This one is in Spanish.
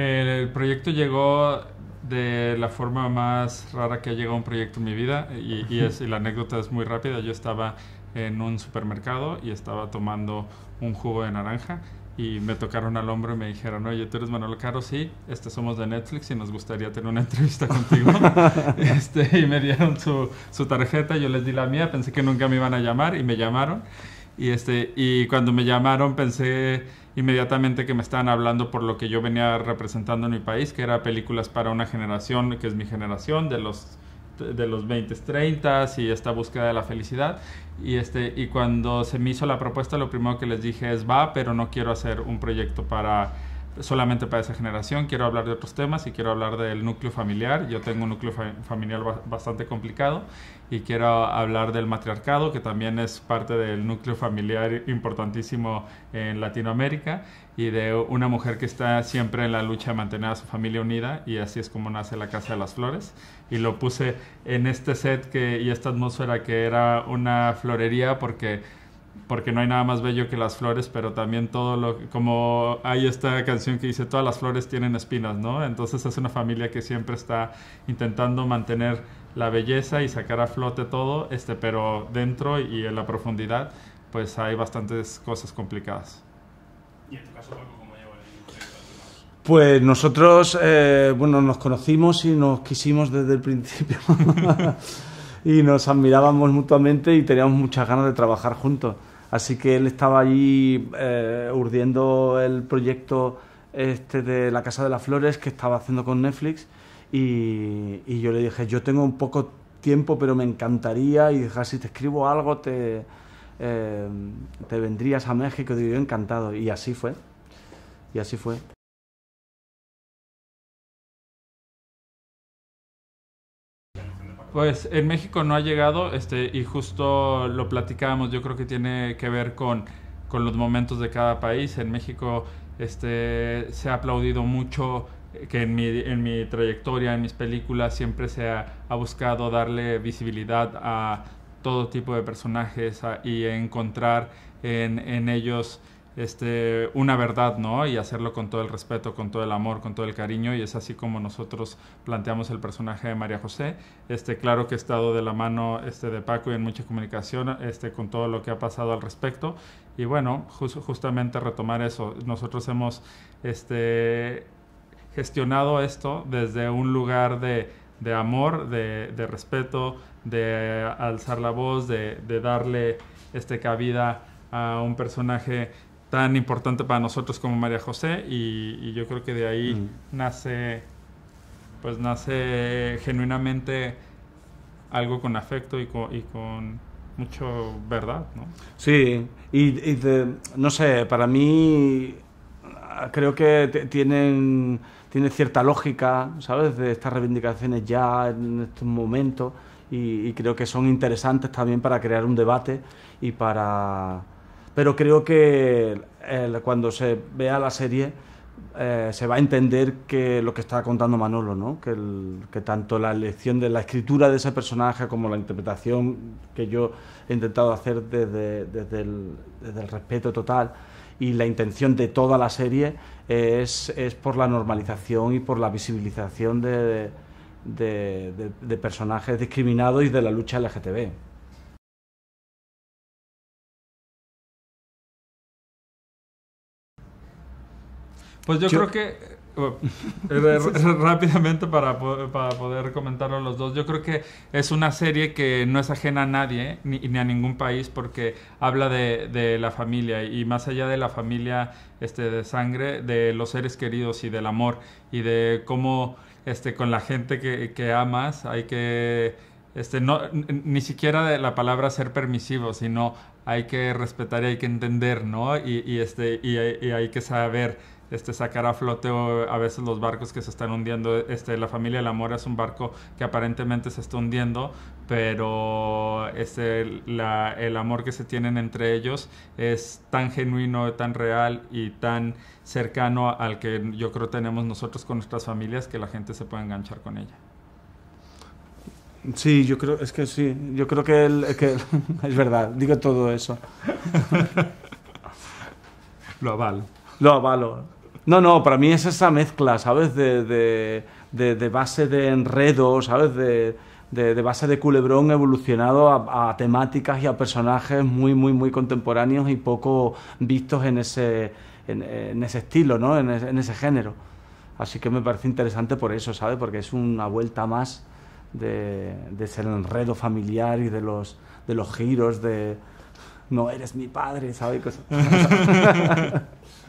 El proyecto llegó de la forma más rara que ha llegado un proyecto en mi vida y, es, la anécdota es muy rápida. Yo estaba en un supermercado y estaba tomando un jugo de naranja y me tocaron al hombro y me dijeron, oye, tú eres Manuel Caro, sí, este somos de Netflix y nos gustaría tener una entrevista contigo. Este, y me dieron su, su tarjeta, yo les di la mía, pensé que nunca me iban a llamar y me llamaron. Y, este, y cuando me llamaron pensé inmediatamente que me estaban hablando por lo que yo venía representando en mi país, que era películas para una generación, que es mi generación, de los de los 20, 30 y esta búsqueda de la felicidad. Y, este, y cuando se me hizo la propuesta, lo primero que les dije es, va, pero no quiero hacer un proyecto para solamente para esa generación, quiero hablar de otros temas y quiero hablar del núcleo familiar. Yo tengo un núcleo familiar bastante complicado y quiero hablar del matriarcado, que también es parte del núcleo familiar importantísimo en Latinoamérica, y de una mujer que está siempre en la lucha de mantener a su familia unida, y así es como nace la Casa de las Flores. Y lo puse en este set que, y esta atmósfera que era una florería porque porque no hay nada más bello que las flores, pero también todo lo como hay esta canción que dice todas las flores tienen espinas, ¿no? Entonces es una familia que siempre está intentando mantener la belleza y sacar a flote todo, este, pero dentro y en la profundidad, pues hay bastantes cosas complicadas. ¿Y en tu caso, Paco, cómo lleva el... Pues nosotros, eh, bueno, nos conocimos y nos quisimos desde el principio. y nos admirábamos mutuamente y teníamos muchas ganas de trabajar juntos. Así que él estaba allí eh, urdiendo el proyecto este de La Casa de las Flores que estaba haciendo con Netflix y, yo le dije, yo tengo un poco tiempo, pero me encantaría y dije, ah, si te escribo algo, te, eh, vendrías a México. Y digo, encantado. Y así fue. Y así fue. Pues en México no ha llegado, este, y justo lo platicábamos, yo creo que tiene que ver con, con los momentos de cada país. En México este, se ha aplaudido mucho eh, que en mi, en mi trayectoria, en mis películas, siempre se ha, buscado darle visibilidad a todo tipo de personajes y encontrar en, en ellos este, una verdad, ¿no? Y hacerlo con todo el respeto, con todo el amor, con todo el cariño. Y es así como nosotros planteamos el personaje de María José. Este, claro que he estado de la mano este, de Paco y en mucha comunicación este, con todo lo que ha pasado al respecto. Y bueno, justamente retomar eso. Nosotros hemos este, gestionado esto desde un lugar de, amor, de, respeto, de alzar la voz, de, darle este, cabida a un personaje tan importante para nosotros como María José y, yo creo que de ahí mm. nace, pues nace genuinamente algo con afecto y con, y mucho verdad, ¿no? Sí, y, no sé, para mí creo que tienen, tiene cierta lógica, ¿sabes? De estas reivindicaciones ya en estos momentos y creo que son interesantes también para crear un debate y para pero creo que cuando se vea la serie eh, se va a entender que lo que está contando Manolo, ¿no? que, el, tanto la elección de la escritura de ese personaje como la interpretación que yo he intentado hacer desde, el, respeto total y la intención de toda la serie es, por la normalización y por la visibilización de personajes discriminados y de la lucha LGTB. Pues yo, creo que eh, oh, rápidamente para, poder comentarlo a los dos. Yo creo que es una serie que no es ajena a nadie eh, ni, ni a ningún país porque habla de, la familia y más allá de la familia este, de sangre, de los seres queridos y del amor y de cómo este, con la gente que, amas hay que... Este, no, ni siquiera de la palabra ser permisivo, sino hay que respetar y hay que entender, ¿no? Y, este, y, y hay que saber este, sacar a flote a veces los barcos que se están hundiendo. Este, la familia el amor es un barco que aparentemente se está hundiendo, pero este, el amor que se tienen entre ellos es tan genuino, tan real y tan cercano al que yo creo tenemos nosotros con nuestras familias que la gente se puede enganchar con ella. Sí, yo creo, es que sí, yo creo que, es verdad, digo todo eso. Lo avalo. Lo avalo. No, no, para mí es esa mezcla, ¿sabes? De, de, base de enredo, ¿sabes? De, de, base de culebrón evolucionado a, temáticas y a personajes muy, muy, muy contemporáneos y poco vistos en ese, en, ese estilo, ¿no? En, ese género. Así que me parece interesante por eso, ¿sabes? Porque es una vuelta más de, ese enredo familiar y de los, de los giros de no eres mi padre, ¿sabes?